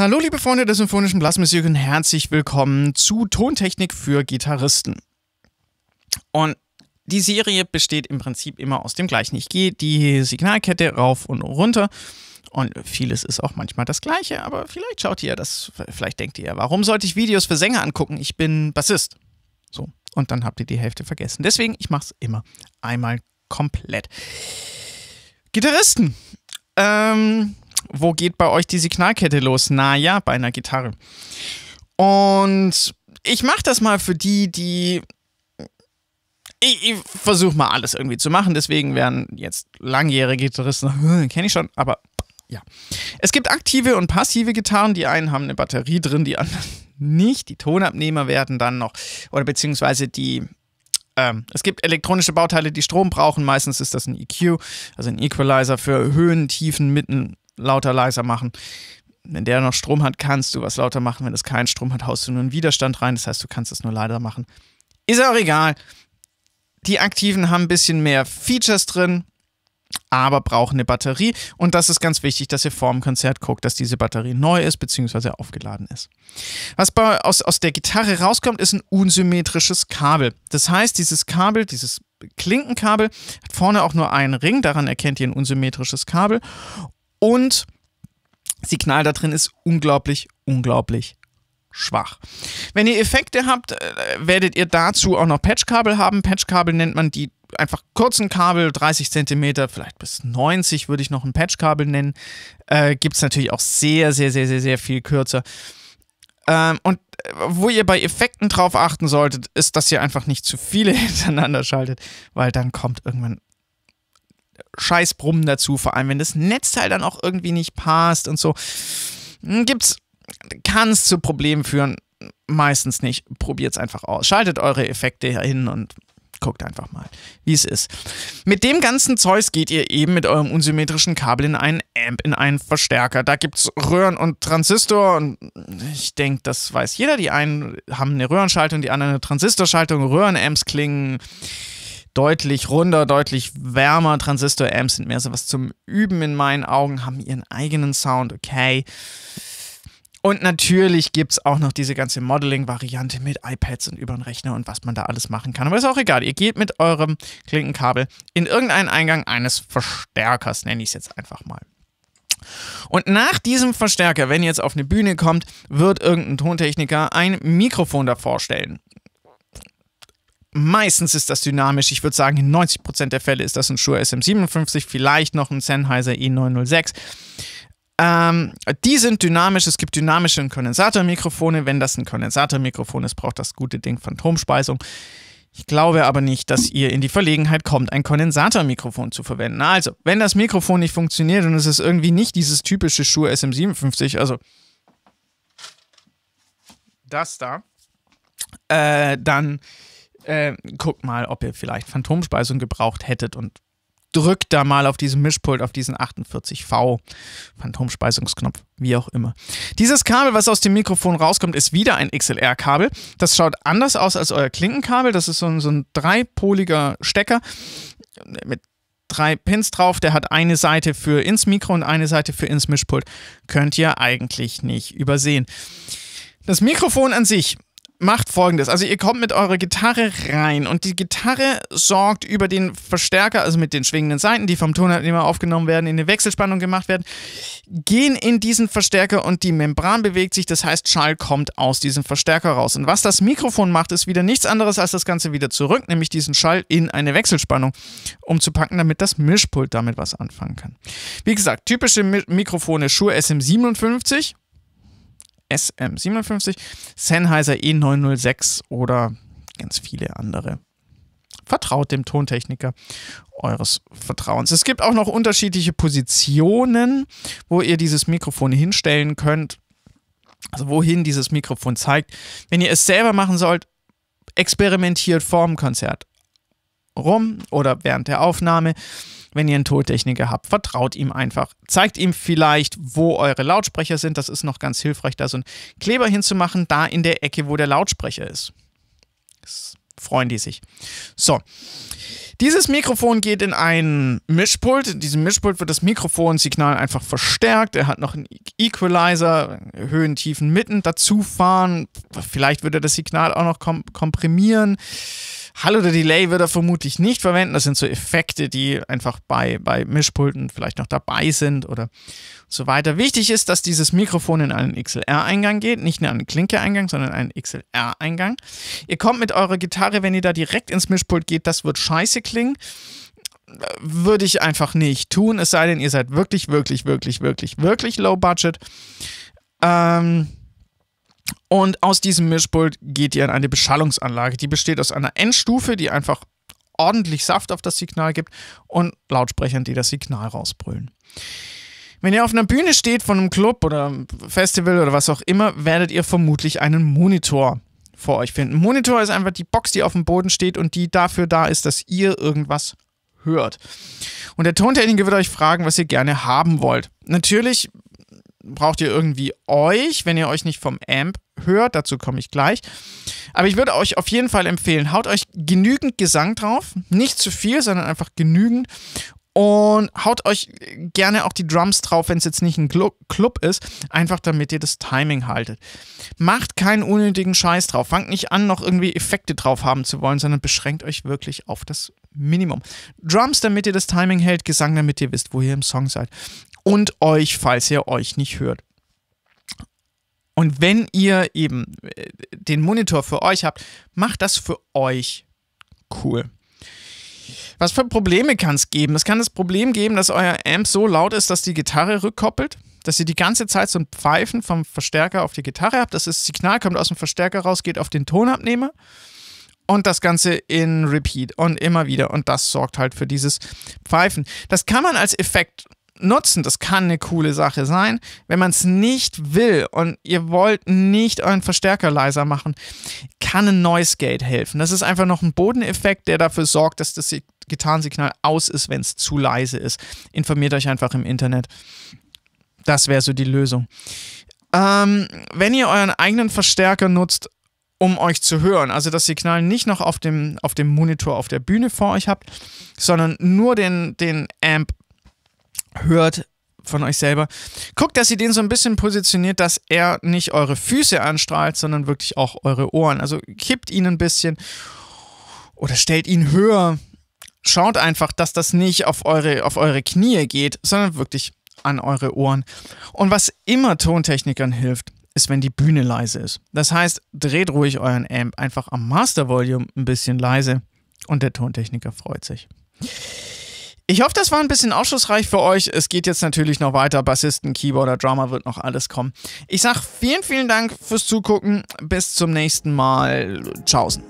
Hallo liebe Freunde der Symphonischen Blasmusik und herzlich willkommen zu Tontechnik für Gitarristen. Und die Serie besteht im Prinzip immer aus dem gleichen. Ich gehe die Signalkette rauf und runter und vieles ist auch manchmal das gleiche, aber vielleicht schaut ihr das, vielleicht denkt ihr, warum sollte ich Videos für Sänger angucken? Ich bin Bassist. So, und dann habt ihr die Hälfte vergessen. Deswegen, ich mache es immer einmal komplett. Gitarristen. Ähm, wo geht bei euch die Signalkette los? Na ja, bei einer Gitarre. Und ich mache das mal für die, die. Ich, ich versuche mal alles irgendwie zu machen, deswegen werden jetzt langjährige Gitarristen, kenne ich schon, aber ja. Es gibt aktive und passive Gitarren. Die einen haben eine Batterie drin, die anderen nicht. Die Tonabnehmer werden dann noch, oder beziehungsweise die. Ähm, es gibt elektronische Bauteile, die Strom brauchen. Meistens ist das ein EQ, also ein Equalizer für Höhen, Tiefen, Mitten, lauter, leiser machen. Wenn der noch Strom hat, kannst du was lauter machen. Wenn es keinen Strom hat, haust du nur einen Widerstand rein. Das heißt, du kannst es nur leiser machen. Ist auch egal. Die aktiven haben ein bisschen mehr Features drin, aber brauchen eine Batterie. Und das ist ganz wichtig, dass ihr vor dem Konzert guckt, dass diese Batterie neu ist bzw. aufgeladen ist. Was bei, aus, aus der Gitarre rauskommt, ist ein unsymmetrisches Kabel. Das heißt, dieses Kabel, dieses Klinkenkabel hat vorne auch nur einen Ring, daran erkennt ihr ein unsymmetrisches Kabel. Und Signal da drin ist unglaublich, unglaublich schwach. Wenn ihr Effekte habt, äh, werdet ihr dazu auch noch Patchkabel haben. Patchkabel nennt man die einfach kurzen Kabel, 30 cm, vielleicht bis 90 würde ich noch ein Patchkabel nennen. Äh, Gibt es natürlich auch sehr, sehr, sehr, sehr, sehr viel kürzer. Ähm, und äh, wo ihr bei Effekten drauf achten solltet, ist, dass ihr einfach nicht zu viele hintereinander schaltet, weil dann kommt irgendwann Scheißbrummen dazu, vor allem wenn das Netzteil dann auch irgendwie nicht passt und so. Hm, gibt's, kann es zu Problemen führen. Meistens nicht. Probiert es einfach aus. Schaltet eure Effekte hin und guckt einfach mal, wie es ist. Mit dem ganzen Zeus geht ihr eben mit eurem unsymmetrischen Kabel in einen Amp, in einen Verstärker. Da gibt's Röhren und Transistor und ich denke, das weiß jeder. Die einen haben eine Röhrenschaltung, die anderen eine Transistorschaltung. Röhrenamps klingen deutlich runder, deutlich wärmer. Transistor-Amps sind mehr so was zum Üben in meinen Augen, haben ihren eigenen Sound, okay. Und natürlich gibt es auch noch diese ganze Modeling-Variante mit iPads und über den Rechner und was man da alles machen kann. Aber ist auch egal. Ihr geht mit eurem Klinkenkabel in irgendeinen Eingang eines Verstärkers, nenne ich es jetzt einfach mal. Und nach diesem Verstärker, wenn ihr jetzt auf eine Bühne kommt, wird irgendein Tontechniker ein Mikrofon davor stellen. Meistens ist das dynamisch. Ich würde sagen, in 90% der Fälle ist das ein Shure SM57, vielleicht noch ein Sennheiser E906. Ähm, die sind dynamisch. Es gibt dynamische Kondensatormikrofone. Wenn das ein Kondensatormikrofon ist, braucht das gute Ding Phantomspeisung. Ich glaube aber nicht, dass ihr in die Verlegenheit kommt, ein Kondensatormikrofon zu verwenden. Also, wenn das Mikrofon nicht funktioniert und es ist irgendwie nicht dieses typische Shure SM57, also das da, äh, dann äh, guckt mal, ob ihr vielleicht Phantomspeisung gebraucht hättet und drückt da mal auf diesem Mischpult, auf diesen 48V Phantomspeisungsknopf, wie auch immer. Dieses Kabel, was aus dem Mikrofon rauskommt, ist wieder ein XLR-Kabel. Das schaut anders aus als euer Klinkenkabel. Das ist so ein, so ein dreipoliger Stecker mit drei Pins drauf. Der hat eine Seite für ins Mikro und eine Seite für ins Mischpult. Könnt ihr eigentlich nicht übersehen. Das Mikrofon an sich macht folgendes. Also ihr kommt mit eurer Gitarre rein und die Gitarre sorgt über den Verstärker, also mit den schwingenden Seiten, die vom Tonabnehmer aufgenommen werden, in eine Wechselspannung gemacht werden, gehen in diesen Verstärker und die Membran bewegt sich. Das heißt, Schall kommt aus diesem Verstärker raus. Und was das Mikrofon macht, ist wieder nichts anderes als das Ganze wieder zurück, nämlich diesen Schall in eine Wechselspannung umzupacken, damit das Mischpult damit was anfangen kann. Wie gesagt, typische Mikrofone Shure SM57 SM57, Sennheiser E906 oder ganz viele andere. Vertraut dem Tontechniker eures Vertrauens. Es gibt auch noch unterschiedliche Positionen, wo ihr dieses Mikrofon hinstellen könnt. Also wohin dieses Mikrofon zeigt. Wenn ihr es selber machen sollt, experimentiert vorm Konzert rum oder während der Aufnahme wenn ihr einen Tontechniker habt. Vertraut ihm einfach. Zeigt ihm vielleicht, wo eure Lautsprecher sind. Das ist noch ganz hilfreich, da so einen Kleber hinzumachen, da in der Ecke, wo der Lautsprecher ist. Das freuen die sich. So. Dieses Mikrofon geht in ein Mischpult. In diesem Mischpult wird das Mikrofonsignal einfach verstärkt. Er hat noch einen Equalizer, Höhen, Tiefen, Mitten dazufahren. Vielleicht würde das Signal auch noch kom komprimieren. Hall oder Delay wird er vermutlich nicht verwenden. Das sind so Effekte, die einfach bei, bei Mischpulten vielleicht noch dabei sind oder so weiter. Wichtig ist, dass dieses Mikrofon in einen XLR-Eingang geht, nicht nur einen Klinke-Eingang, sondern einen XLR-Eingang. Ihr kommt mit eurer Gitarre, wenn ihr da direkt ins Mischpult geht, das wird scheiße klingen würde ich einfach nicht tun, es sei denn, ihr seid wirklich, wirklich, wirklich, wirklich, wirklich low budget. Ähm, und aus diesem Mischpult geht ihr in eine Beschallungsanlage. Die besteht aus einer Endstufe, die einfach ordentlich Saft auf das Signal gibt und Lautsprechern, die das Signal rausbrüllen. Wenn ihr auf einer Bühne steht von einem Club oder Festival oder was auch immer, werdet ihr vermutlich einen Monitor vor euch finden. Monitor ist einfach die Box, die auf dem Boden steht und die dafür da ist, dass ihr irgendwas hört. Und der Tontechniker wird euch fragen, was ihr gerne haben wollt. Natürlich braucht ihr irgendwie euch, wenn ihr euch nicht vom Amp hört. Dazu komme ich gleich. Aber ich würde euch auf jeden Fall empfehlen, haut euch genügend Gesang drauf. Nicht zu viel, sondern einfach genügend. Und haut euch gerne auch die Drums drauf, wenn es jetzt nicht ein Club ist, einfach damit ihr das Timing haltet. Macht keinen unnötigen Scheiß drauf. Fangt nicht an, noch irgendwie Effekte drauf haben zu wollen, sondern beschränkt euch wirklich auf das Minimum. Drums, damit ihr das Timing hält, Gesang, damit ihr wisst, wo ihr im Song seid und euch, falls ihr euch nicht hört. Und wenn ihr eben äh, den Monitor für euch habt, macht das für euch cool. Was für Probleme kann es geben? Es kann das Problem geben, dass euer Amp so laut ist, dass die Gitarre rückkoppelt, dass ihr die ganze Zeit so ein Pfeifen vom Verstärker auf die Gitarre habt, dass das Signal kommt aus dem Verstärker raus, geht auf den Tonabnehmer und das Ganze in Repeat und immer wieder und das sorgt halt für dieses Pfeifen. Das kann man als Effekt nutzen. Das kann eine coole Sache sein. Wenn man es nicht will und ihr wollt nicht euren Verstärker leiser machen, kann ein Noise Gate helfen. Das ist einfach noch ein Bodeneffekt, der dafür sorgt, dass das Gitarrensignal aus ist, wenn es zu leise ist. Informiert euch einfach im Internet. Das wäre so die Lösung. Ähm, wenn ihr euren eigenen Verstärker nutzt, um euch zu hören, also das Signal nicht noch auf dem, auf dem Monitor auf der Bühne vor euch habt, sondern nur den, den Amp hört von euch selber. Guckt, dass ihr den so ein bisschen positioniert, dass er nicht eure Füße anstrahlt, sondern wirklich auch eure Ohren. Also kippt ihn ein bisschen oder stellt ihn höher. Schaut einfach, dass das nicht auf eure, auf eure Knie geht, sondern wirklich an eure Ohren. Und was immer Tontechnikern hilft, ist, wenn die Bühne leise ist. Das heißt, dreht ruhig euren Amp einfach am Master Volume ein bisschen leise und der Tontechniker freut sich. Ich hoffe, das war ein bisschen aufschlussreich für euch. Es geht jetzt natürlich noch weiter. Bassisten, Keyboarder, Drummer wird noch alles kommen. Ich sage vielen, vielen Dank fürs Zugucken. Bis zum nächsten Mal. Tschaußen.